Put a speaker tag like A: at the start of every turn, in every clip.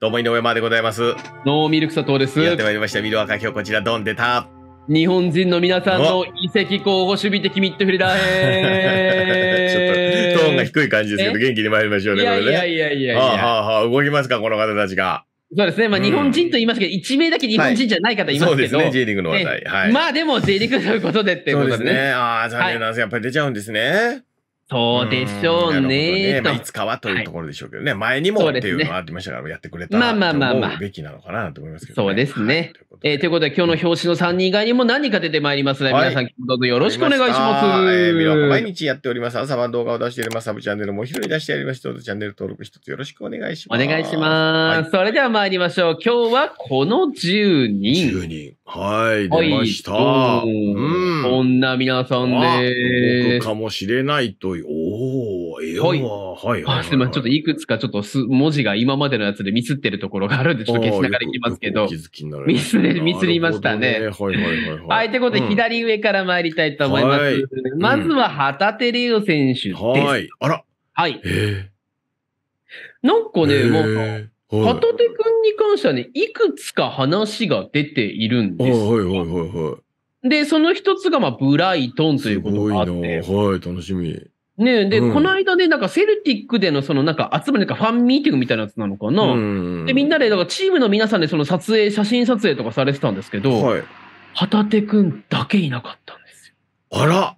A: どうも井上までございます。ノーミルク佐藤です。やってまいりました。ミルワカ今日こちらドン出た。日本人の皆さんの移籍候補守備的ミッドフィルダー ちょっ
B: とトーンが低い感じですけど元気に参りましょうね。いやいやいやいやいや。はあはあ、動きますかこの方たちが。
A: そうですね。まあ、日本人と言いますけど、1名だけ日本人じゃない方いますけど、はい、そうですね、J リーグの話題。はい、まあ、でも J リーグということでってことですね。そうですね。ああ、残念な
B: んです、はい、やっぱり出ちゃうんですね。そうでしょうねね、まあ、いつかはというところでしょうけどね、はい、前にもっていうのはありましたから、やってくれたまあまあまあまあ。べきなのかなと思いますけど、ね、そうです
A: ね。はい、というえー、ということで、今日の表紙の3人以外にも何か出てまいりますの、ね、で、皆さん、どうぞよろしくお願いします。えー、毎
B: 日やっております。朝晩動画を出しております。サブチャンネルもお昼出してやります。どうぞチャンネル登録一つよろしくお願いします。お願いし
A: ます。それでは参りましょう。今日はこの
B: 10人。10人。はい、出ました。はい、うん、こんな皆さんで僕かもしれないという。おー、ええわ。はい、はい、はい。すません、ち
A: ょっといくつかちょっとす文字が今までのやつでミスってるところがあるんで、ちょっと消しながらいきますけど。ミスで、ミスりましたね。ねはい、はい、はい。はい、ということで、左上から参りたいと思います。はい、まずは、旗手玲央選手です。はい、あら。はい。えー、なんかね、もう、片手くんに関してはね、いくつか話が出ているんですよ。はいはいはいはい。で、その一つが、まあ、ブライトン
B: ということがあって。すごいはい、楽しみ。
A: ねで、うん、この間ね、なんかセルティックでのそのなんか集まりかファンミーティングみたいなやつなのかな。うん、で、みんなで、だからチームの皆さんでその撮影、写真撮影とかされてたんですけど、はい、旗手くんだけいなかったんですよ。あら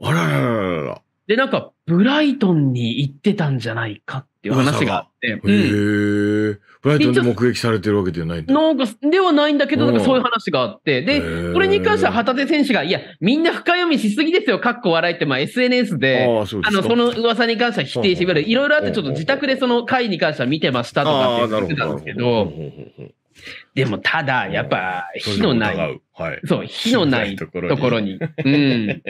B: あらららら。
A: で、なんかブライトンに行ってたんじゃないかっていう話があって。へえ。
B: ブライトンで目撃されてるわけではないん
A: だ。なんか、ではないんだけど、なんかそういう話があって。で、これに関しては旗手選手が、いや、みんな深読みしすぎですよ、かっこ笑いって、まあ SNS で、ああの、その噂に関しては否定して、いろいろあって、ちょっと自宅でその回に関しては見てましたとかって言ってたんですけど、でも、ただ、やっぱ、火のない、はい、そう、火のないところに。う
B: ん、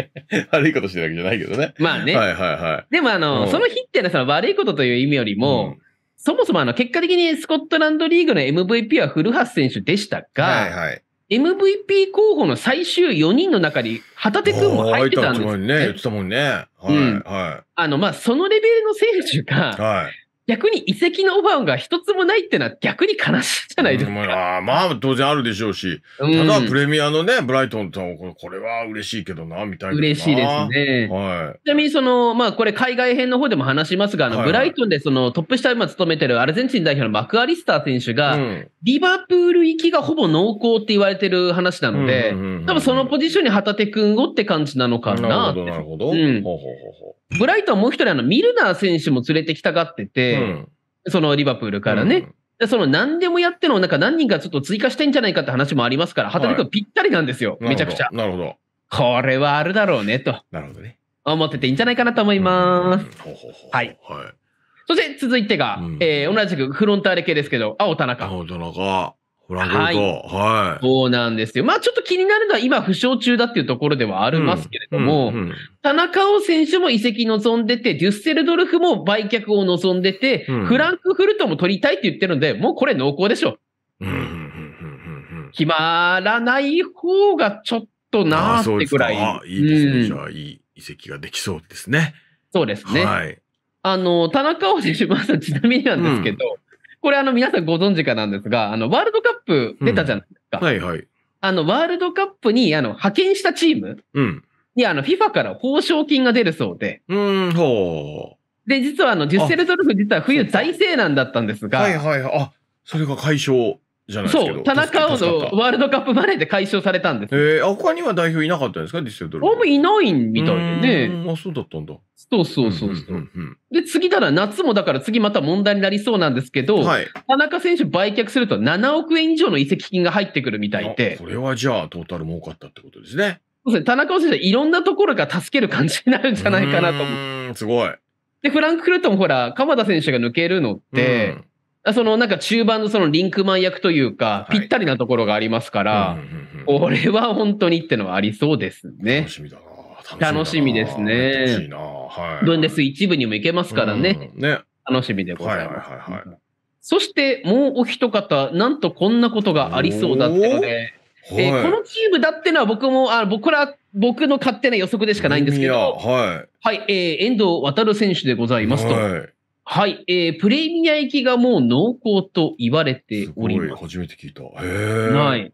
B: 悪いことしてるわけじゃないけどね。まあね。はいはいはい。でも、あの、その火
A: っていうのはその悪いことという意味よりも、そもそもあの結果的にスコットランドリーグの MVP は古橋選
B: 手でしたが、はいは
A: い、MVP 候補の最終4人の中に旗手君も入ってたんですよ、ね。ね。
B: 言ってたもんね。はい、は
A: い、あの、まあ、そのレベルの選手が、はい、逆に移籍のオファーが一つもないってのは逆に悲しいじゃないですか。うん、あ、
B: まあ、当然あるでしょうし、ただプレミアのね、ブライトンとこれは嬉しいけどな、みたいな。嬉しいですね。はい、
A: ちなみに、その、まあ、これ海外編の方でも話しますが、あの、ブライトンでそのトップ下今務めてるアルゼンチン代表のマクアリスター選手が、リバプール行きがほぼ濃厚って言われてる話なので、多分そのポジションに旗手君をって感じなのかな。なるほど、なるほど。ブライトンもう一人、あの、ミルナー選手も連れてきたがってて、、そのリバプールからね。うん、その何でもやっての、なんか何人かちょっと追加してんじゃないかって話もありますから、働くぴったりなんですよ、はい、めちゃくちゃ。なるほど。これはあるだろうね、と。なるほどね。思ってていいんじゃないかなと思います。はい。はい。そして続いてが、うん、えー、同じくフロンターレ系ですけど、青田中。青田中。フランクフルト、はい。はい。そうなんですよ。まあちょっと気になるのは今負傷中だっていうところではありますけれども、うんうんうん、田中碧選手も移籍望んでて、デュッセルドルフも売却を望んでて、うん、フランクフルトも取りたいって言ってるんで、もうこれ濃厚でしょ。うん、決まらない方がちょっとなーってぐらい。ああい
B: いですね、うん。じゃあいい移籍ができそうですね。そうですね。はい。
A: あの、田中碧選手、まずちなみになんですけど、これあの皆さんご存知かなんですが、あのワールドカップ出たじゃないですか。うん、はいはい。あのワールドカップにあの派遣したチームに、うん、あの FIFA から報奨金が出るそうで。うん、ほう。で、実はあのデュッセルドルフ実は冬財政難だったんですが。はい
B: はいはい。あ、それが解消。じゃないですそう、田中碧の
A: ワールドカップバレーで解消されたんです。
B: えー、他には代表いなかったんですか、ディセドル。あ
A: いないみたいで
B: ね。あ、そうだったんだ。そうそうそうそう,、うんうんうんうん。
A: で、次たら夏もだから次また問題になりそうなんですけど、はい、田中選手売却すると7億円以上の移籍金が入ってくるみたいで。こ
B: れはじゃあトータル儲かったってこ
A: とですね。そうですね。田中選手はいろんなところが助ける感じになるんじゃないかなと
B: 思う。すごい。
A: で、フランクフルトもほら、鎌田選手が抜けるのって、うんそのなんか中盤のそのリンクマン役というか、ぴったりなところがありますから、うんうんうん、これは本当にってのはありそうですね。楽しみだな。楽しみですね。はい。ブ一部にも行けますからね。うん、ね。楽しみでございます。はいはいはい、はい、そしてもうお一方、なんとこんなことがありそうだってので、えー、このチームだってのは僕も、あ僕ら、僕の勝手な予測でしかないんですけど、はい。はい、えー、遠藤航選手でございますと。はいはい、えー、プレミア行きがもう濃厚と言われております。す初め
B: て聞いた。へ
A: はい。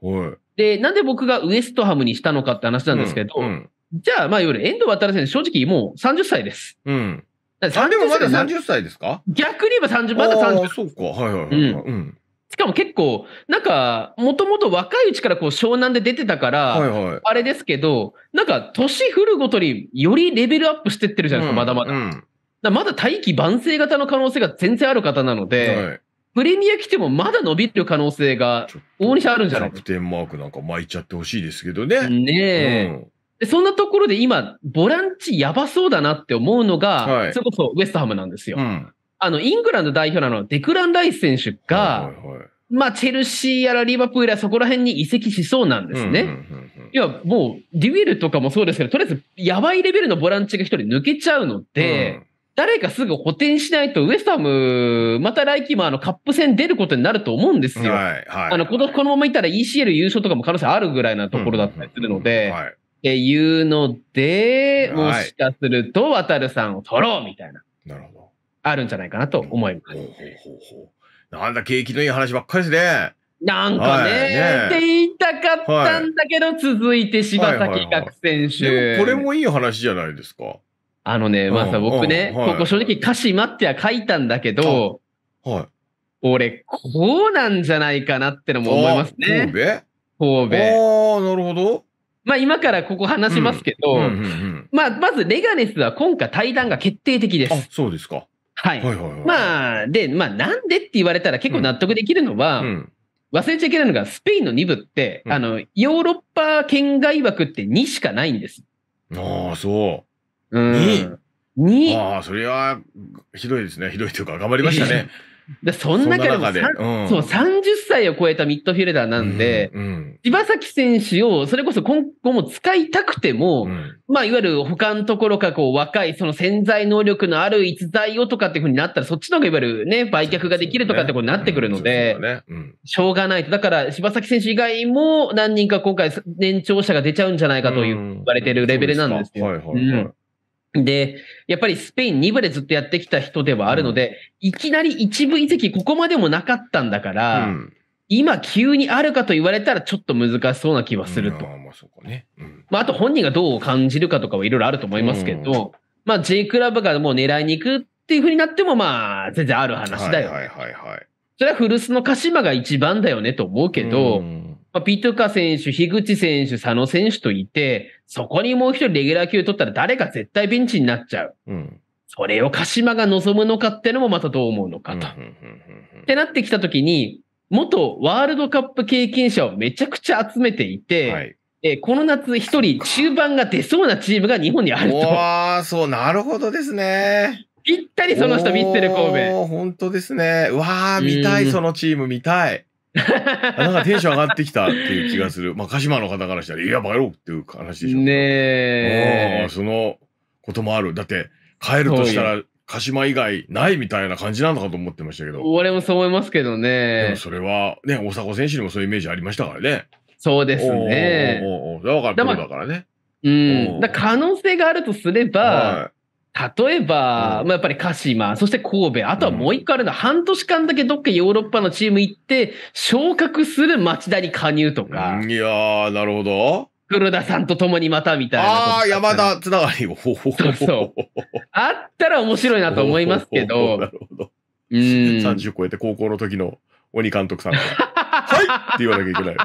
A: で、なんで僕がウエストハムにしたのかって話なんですけど、うんうん、じゃあ、まあ、いわゆる遠藤渡選手、正直もう30歳です。うん。でもまだ30歳ですか逆に言えば30、まだ30歳。
B: そうか、はいはいはい、はいうん。
A: しかも結構、なんか、もともと若いうちからこう湘南で出てたから、はいはい、あれですけど、なんか、年降るごとによりレベルアップしてってるじゃないですか、まだまだ。うん。だまだ大機晩成型の可能性が全然ある方なので、はい、プレミア来てもまだ伸びる可能性が大西ある
B: んじゃないキャプテンマークなんか巻いちゃってほしいですけどね。ねえ。うん
A: でそんなところで今、ボランチやばそうだなって思うのが、はい、それこそウエストハムなんですよ。うん、あの、イングランド代表なのデクラン・ライス選手が、はいはいはい、まあ、チェルシーやらリバプールやそこら辺に移籍しそうなんですね。いや、もう、デュエルとかもそうですけど、とりあえず、やばいレベルのボランチが一人抜けちゃうので、うん誰かすぐ補填しないと、ウエスタム、また来季もあのカップ戦出ることになると思うんですよ。はいはい、あのこのこのままいったら ECL 優勝とかも可能性あるぐらいなところだったりするので、はい、っていうので、もしかすると、渡るさんを取ろうみ
B: たいな、なるほ
A: どあるんじゃない
B: かなと思います。ほうほうほうなんだ、景気のいい話ばっかりですね。なんかねはいね、って言
A: いたかったんだけど、はい、続いて柴崎
B: 学選手、はいはいはい、これもいい話じゃないですか。あのね、まあさ、僕ね、はい、ここ
A: 正直歌詞待っては書いたんだけど、はい。俺、こうなんじゃないかなってのも思いますね。神戸神戸。ああ、なるほど。まあ今からここ話しますけど、う
B: ん
A: まあまずレガネスは今回対談が決定的です。あ、そうですか。はい。はいはいはいまあ、で、まあなんでって言われたら結構納得できるのは、うんうん忘れちゃいけないのが、スペインの2部って、うん、あの、ヨーロッパ圏外枠って2しかないんです。
B: ああ、そう。うん。2。ああ、それはひどいですね。ひどいというか、頑張りましたね。でそん中でもで、うん、そう30
A: 歳を超えたミッドフィルダーなんで、うんうん、柴崎選手をそれこそ今後も使いたくても、うん、まあ、いわゆる他のところかこう若いその潜在能力のある逸材をとかっていうふうになったらそっちの方がいわゆる、ね、売却ができるとかってことになってくるので、しょうがないとだから柴崎選手以外も何人か今回年長者が出ちゃうんじゃないかとい言われてるレベルなんですよ。で、やっぱりスペイン2部でずっとやってきた人ではあるので、うん、いきなり1部移籍ここまでもなかったんだから、うん、今急にあるかと言われたらちょっと難しそうな気はすると。うん、まあ、そこね。まあ、あと本人がどう感じるかとかはいろいろあると思いますけど、まあ、J クラブがもう狙いに行くっていうふうになっても、まあ、全然ある話だよ。は
B: いはいはい、はい、
A: それは古巣の鹿島が一番だよねと思うけど、うんまあ、ピトカ選手、樋口選手、佐野選手といて、そこにもう一人レギュラー級取ったら誰か絶対ベンチになっちゃう。うん、それを鹿島が望むのかっていうのもまたどう思うのかと。ってなってきたときに、元ワールドカップ経験者をめちゃくちゃ集めていて、はいえこの夏一人中盤が出そうなチ
B: ームが日本にあると。わそう、なるほどですね。ぴったりその人ミステル神戸。本当ですね。わあ、見たい、そのチーム見たい。なんかテンション上がってきたっていう気がする。まあ、鹿島の方からしたら、いや、バカ野郎っていう話でしょう。ねえ。そのこともある。だって、帰るとしたら、鹿島以外ないみたいな感じなのかと思ってましたけど。俺もそう思いますけどね。でもそれは、ね、大迫選手にもそういうイメージありましたからね。そうですね。だから、だからね。うん。だ可
A: 能性があるとすれば、はい例えば、うん、まあ、やっぱり鹿島、そして神戸、あとはもう一個あるのは、うん、半年間だけどっかヨーロッパのチーム行って、昇格する町田に加入とか。いやー、なるほど。黒田さんと共にまたみたいな。ああ、山
B: 田つながりを。そうそう。
A: あったら面白いなと思いますけど。なる
B: ほど。うん。30超えて高校の時の鬼監督さんが、はいって言わなきゃいけない。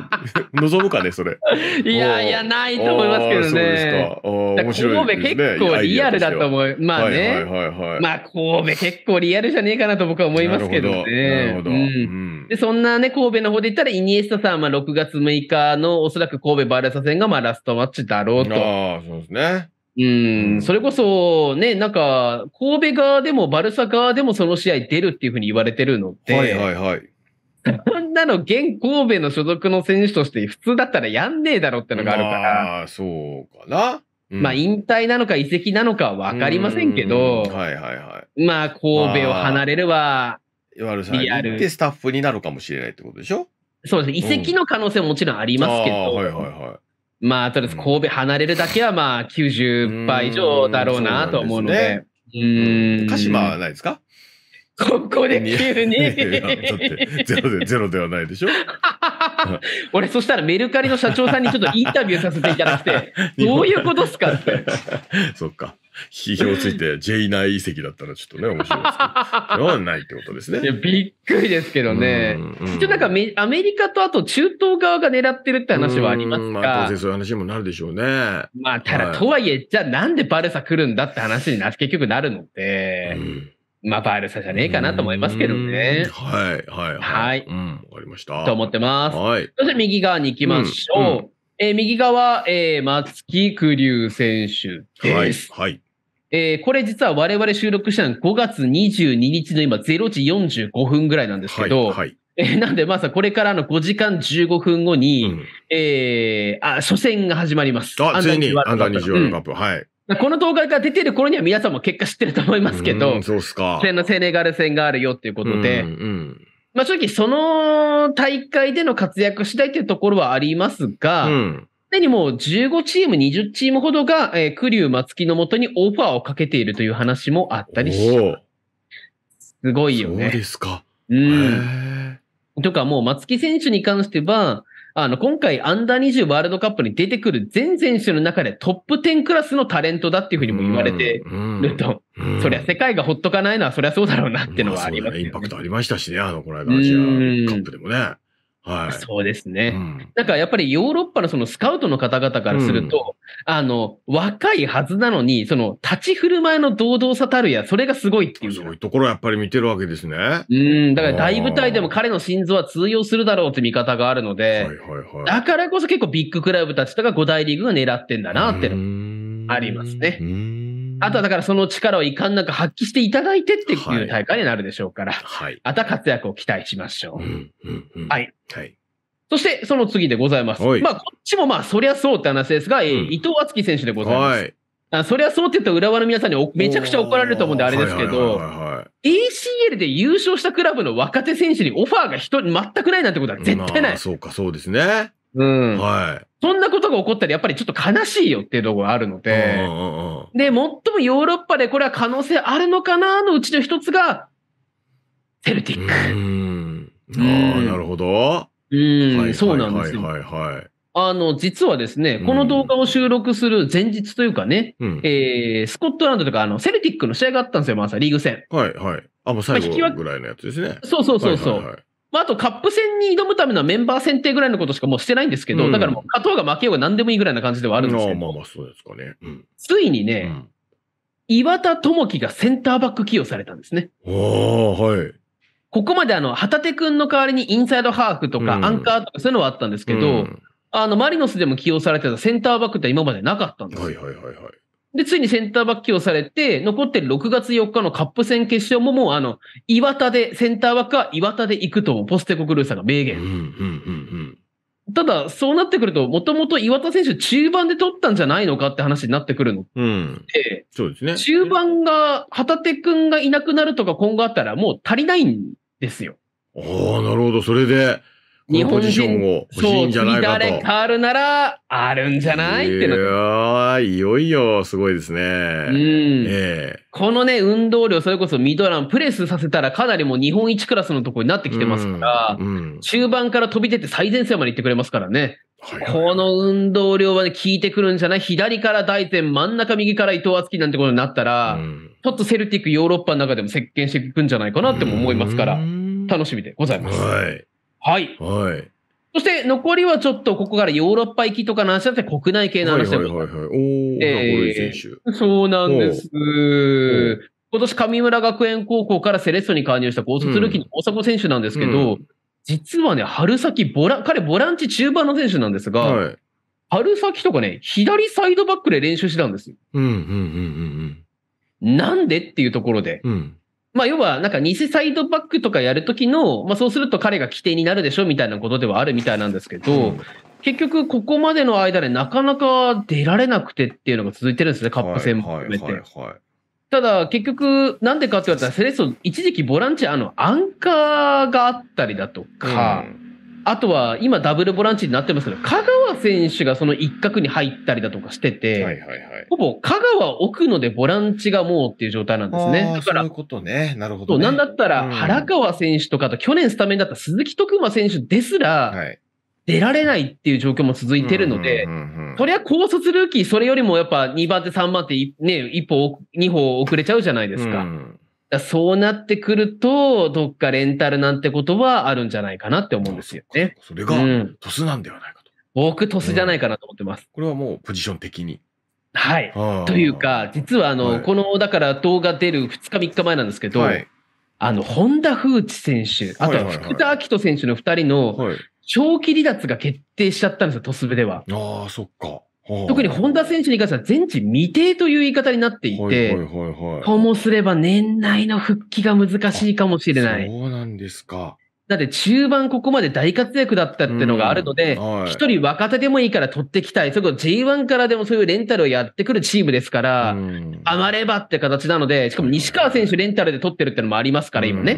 B: 望むかね、それ。
A: いやいや、ないと思いますけどね。そうですか。神戸結構リアルだと思
B: う。まあね。まあ、
A: 神戸結構リアルじゃねえかなと僕は思いますけどね。で、そんなね、神戸の方で言ったら、イニエスタさんは6月6日のおそらく神戸バルレーサ戦がまあラストマッチだろうと。ああ、そうですね。ん、うん、それこそ、ね、なんか、神戸側でもバルサ側でもその試合出るっていうふうに言われてるので、はいはいはい。こんなの現神戸の所属の選手として普通だったらやんねえだろってのがあるから。ま
B: あ、そうか
A: な。うん、まあ、引退なのか移籍なのかは分かりませんけど、はいはいはい、まあ、神戸を離れ
B: るは、いわゆる行ってスタッフになるかもしれないってことでしょそうです。ね。移籍
A: の可能性ももちろんありますけど、うん、はいはいはい、まあ、とりあえず神戸離れるだけは、ま
B: あ、90%以上だろうなと思うので。うん、鹿島はないですかここで急に。ゼロで、ゼロではないでしょ
A: 俺、そしたらメルカリの社長さんにちょっとインタビューさせていた
B: だいて、どういうことっすかって。そっか。批評ついて J 内遺跡だったらちょっとね、面白いです
A: けど。は
B: ないってことですね。いや、びっくりですけどね。一応
A: なんかアメリカとあと中東側が狙ってるって話はありますかまあ当然
B: そういう話もなるでしょうね。まあ、ただ、はい、と
A: はいえ、じゃあなんでバルサ来るんだって話にな、結局なるので。うんまあ、バールサじゃねえかなと思いますけどね。はい、はい、はい。うん、わかりました。と思ってます。はい。そして右側に行きましょう。うんうん、えー、右側、えー、松木玖生選手です。はい。はい、えー、これ実は我々収録したの5月22日の今0時45分ぐらいなんですけど、はい、はいえなんで、まさ、これからの5時間15分後に、うん、えー、あ、初戦が始まります。あ、ついにアンダー24カップ、はい。この動画が出てる頃には皆さんも結果知ってると思いますけど、そうすか。のセネガル戦があるよっていうことで、うんうん、まあ正直その大会での活躍次第というところはありますが、うんにもう15チーム、20チームほどが、えー、クリュー松木のもとにオファーをかけているという話もあったりしすごいよね。そうですか。うん。とかもう松木選手に関しては、あの、今回、アンダー20ワールドカップに出てくる全選手の中でトップ10クラスのタレントだっていうふうにも言われてると、うんうん、そりゃ世界がほっとかないのは、そりゃそうだろうなっていうのはあります、
B: ねまあ、インパクトありましたしね、あの、この間アジアカップでもね。はい、そ
A: うですね、うん、なんかやっぱりヨーロッパのそのスカウトの方々からすると、うん、あの、若いはずなのに、その立ち振る舞いの堂々さたるや、それがすごいっていう。そういうと
B: ころやっぱり見てるわけですね。うん、だから大舞台
A: でも彼の心臓は通用するだろうって見方があるので、はいはいはい、だからこそ結構ビッグクラブたちとか5大リーグが狙ってんだなってのありますね。うんあとはだからその力をいかんなく発揮していただいてっていう大会になるでしょうから、はい。あとは活躍を期待しましょう。うんうんうん、はい。はい。そして、その次でございます。まあ、こっちもまあ、そりゃそうって話ですが、えー、伊藤敦樹選手でございます。はい。あそりゃそうって言ったら浦和の皆さんにめちゃくちゃ怒られると思うんであれですけど、ACL で優勝したクラブの若手選手にオファーが人全くないなんてことは絶対ない。あ、そ
B: うか、そうですね。うん。はい。そんなことが起こったらやっぱりちょっと悲しいよっていうところがあるので、うんうんうん、
A: で、最もヨーロッパでこれは可能性あるのかなのうちの一つが、
B: セルティック。うん。ああ、なるほど。うん、
A: はい、そうなんですよ。はいはい、はい。あの、実はですね、この動画を収録する前日というかね、うん、えー、スコットランドとか、あの、セルティックの試合があったんですよ、まさ、リーグ戦。はいはい。
B: あ、もう最後ぐらいのやつですね。そうそうそうそう。はいはいはい
A: まあ、あとカップ戦に挑むためのメンバー選定ぐらいのことしかもうしてないんですけど、うん、だからもう勝とうが負けようが何でもいいぐらいな感じではあるんですけど、
B: まあまあそうですかね。うん、
A: ついにね、うん、岩田智樹がセンターバック起用されたんですね。
B: あはい、
A: ここまであの旗手君の代わりにインサイドハーフとかアンカーとかそういうのはあったんですけど、あのマリノスでも起用されてたセンターバックって今までなかったんですよ。はいはいはいはいで、ついにセンターバック起用されて、残ってる6月4日のカップ戦決勝ももう、あの、岩田で、センターバックは岩田で行くと、ポステコクルーさんが明言。うんうんうんうん、ただ、そうなってくると、もともと岩田選手中盤で取ったんじゃないのかって話に
B: なってくるの。うん。で、そうです
A: ね。中盤が、旗手くんがいなくなるとか今後あったらもう足りないん
B: ですよ。ああ、なるほど。それで、日本人を欲しいんじゃないかと。
A: 誰るなら、あるんじゃないってな。いやいよいよ
B: すごいですね。うん。ええ、
A: このね、運動量、それこそミドラン、プレスさせたらかなりもう日本一クラスのところになってきてますから、うんうん、中盤から飛び出て最前線まで行ってくれますからね。この運動量はね、効いてくるんじゃない左から大転、真ん中右から伊藤敦樹なんてことになったら、うん、ちょっとセルティック、ヨーロッパの中でも席巻していくんじゃないかなっても思いますから、楽しみでございます。はい。
B: はい。はい。
A: そして残りはちょっとここからヨーロッパ行きとかの話だって国内系の話だよ、
B: はいはいはい、はい、おー、え
A: ー、そうなんです。今年神村学園高校からセレッソに加入した高卒ルーキーの大迫選手なんですけど、うん実はね、春先ボラ、彼ボランチ中盤の選手なんですが、はい、春先とかね、左サイドバックで練習してたんですよ。
B: うんうんうんうん
A: うん。なんでっていうところで、うん、まあ、要は、なんか偽サイドバックとかやるときの、まあ、そうすると彼が規定になるでしょみたいなことではあるみたいなんですけど、うん、結局、ここまでの間でなかなか出られなくてっていうのが続いてるんですね、カップ戦も含めて。はいただ、結局、なんでかって言われたら、セレッソ、一時期ボランチ、あの、アンカーがあったりだとか、うんあとは今ダブルボランチになってますけど、香川選手がその一角に入ったりだとかしてて、はいはいはい、ほぼ香川奥のでボランチがもうっていう状態なんですね。だから、そういうことね。なるほど、ね、なんだったら原川選手とかと去年スタメンだった鈴木徳馬選手ですら、出られないっていう状況も続いてるので、そりゃ高卒ルーキー、それよりもやっぱ2番手、3番手、ね、1歩、2歩遅れちゃうじゃないですか。うんそうなってくると、どっかレンタルなんてことはあるんじゃないかなって思うんですよね。それが、トスなんではないかと。僕、トスじゃないかなと思ってます。うん、これはもう、ポジション的に。
B: はい。という
A: か、実は、あの、はい、この、だから動画出る2日、3日前なんですけど、はい、あの、本田風知選手、あとは福田明人選手の2人の、長期離脱が決定しちゃったんですよ、トス部では。
B: ああ、そっか。特に本
A: 田選手に関しては全治未定という言い方になっていて、ともすれば年内の復帰が難しいかもしれない。
B: そうなんですか。
A: だって中盤ここまで大活躍だったっていうのがあるので、一、
B: はい、人
A: 若手でもいいから取ってきたい。それこそ J1 からでもそういうレンタルをやってくるチームですから、余ればって形なので、しかも西川選手レンタルで取ってるってのもありますから、今ね。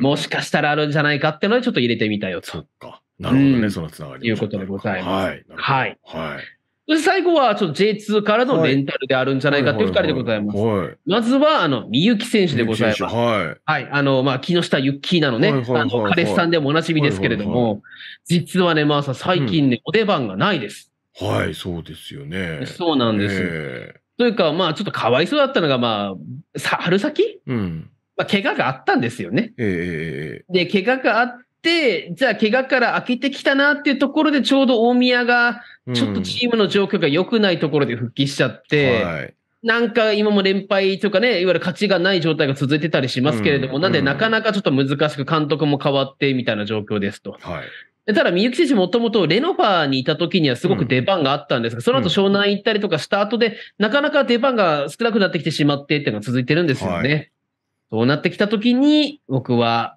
A: もしかしたらあるんじゃないかってので、ちょっと入れてみたよと。そっか。なるほどね、うん、そのつながり。いうことでございます。はい。はい。はい最後はちょっと J2 からのレンタルであるんじゃないかっていう二人でございます。まずは、あの、みゆき選手でございます。はい。はい。あの、まあ、木下ゆっきーなのね、あの、彼氏さんでもおなじみですけれども、実はね、まあさ、最近ね、お出番がないです。
B: はい、そうですよね。そうなんです。
A: というか、まあ、ちょっとかわいそうだったのが、まあ、さ春先、うんまあ、怪我があったんですよね。ええ。で、怪我があっ、じゃあ怪我から開けてきたなっていうところで、ちょうど大宮が、ちょっとチームの状況が良くないところで復帰しちゃって、うんはいなんか今も連敗とかね、いわゆる勝ちがない状態が続いてたりしますけれども、うん、なんでなかなかちょっと難しく監督も変わってみたいな状況ですと。はい、ただ、三幸選手もともとレノファーにいた時にはすごく出番があったんですが、その後湘南行ったりとかした後で、なかなか出番が少なくなってきてしまってっていうのが続いてるんですよね。はい、そうなってきた時に、僕は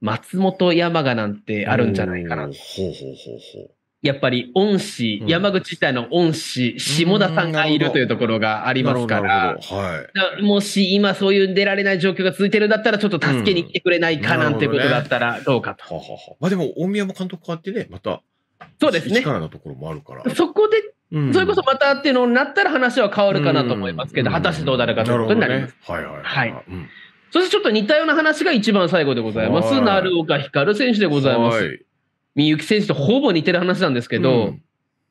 A: 松本山雅なんてあるんじゃないかな。やっぱり恩師、うん、山口自体の恩師、下田さんがいるというところがありますから、はい、もし今そういう出られない状況が続いてるんだったら、
B: ちょっと助けに来
A: てくれないかなんてことだっ
B: たらどうかと。うんね、はははまあでも、大宮も監督変わってね、また、そうですね。力なところもあるか
A: ら。そこでそれこそまたっていうのになったら話は変わるかなと思い
B: ますけど、うん、果たしてどうなるかということになります。ね、はいはいはい。はい、うん
A: そしてちょっと似たような話が一番最後でございます。鳴岡光選手でございます。みゆき選手とほぼ似てる話なんですけど、うん、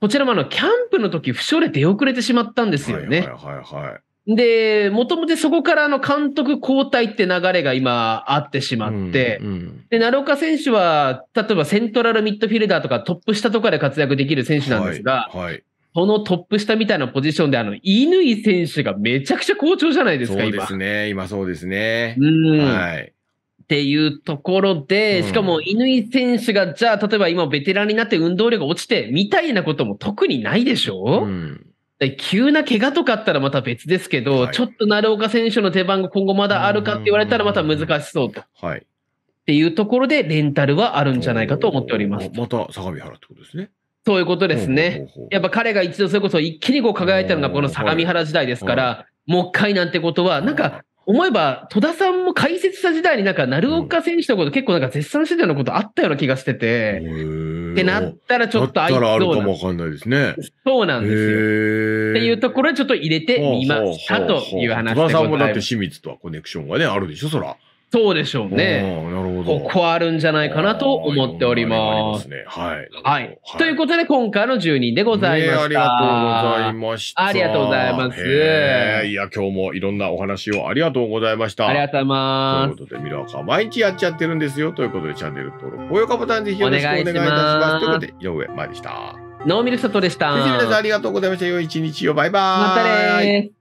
A: こちらもあの、キャンプの時、負傷で出遅れてしまったんです
B: よね。はいはいはい、は
A: い、で、もともとそこからあの監督交代って流れが今あってしまって、うんうん、で、奈岡選手は、例えばセントラルミッドフィルダーとかトップ下とかで活躍できる選手なんですが、はい、はいこのトップ下みたいなポジションで、あの、乾選手がめちゃくちゃ好調じゃないですか、今。そ
B: うですね、今そうですね。うん。は
A: い。っていうところで、しかも乾選手が、じゃあ、例えば今ベテランになって運動量が落ちて、みたいなことも特にないでしょうん。急な怪我とかあったらまた別ですけど、はい、ちょっと奈良岡選手の手番が今後まだあるかって言われたらまた難しそうと。はい。っていうところで、レンタルはあるんじゃないかと思っております。また相
B: 模原ってことです
A: ね。そういうことですね。やっぱ彼が一度それこそ一気にこう輝いたのがこの相模原時代ですから、もう一回なんてことは、なんか思えば戸田さんも解説した時代になんか鳴岡選手のこと結構なんか絶賛してたようなことあったような気がしてて、ってなったらちょっとあいつあるかも
B: わかんないですね。そうなんですよ。っていうところはちょっと入れてみましたという話でございます。戸田さんもだって清水とはコネクションがね、あるでしょ、そら。
A: そうでしょうね。なるほど。ここあるんじゃないかなと思っております。はい。はい。ということで、今回の10人でございました、ありがとうございました。ありがとうございます。
B: いや、今日もいろんなお話をありがとうございました。ありがとうございます。ということで、ミラーカー毎日やっちゃってるんですよ。ということで、チャンネル登録、高評価ボタンぜひよろしくお願いいたします。ということで、井上舞でした。ノーミルサトでした。先生、皆さんありがとうございました。良い一日を。バイバイ。またね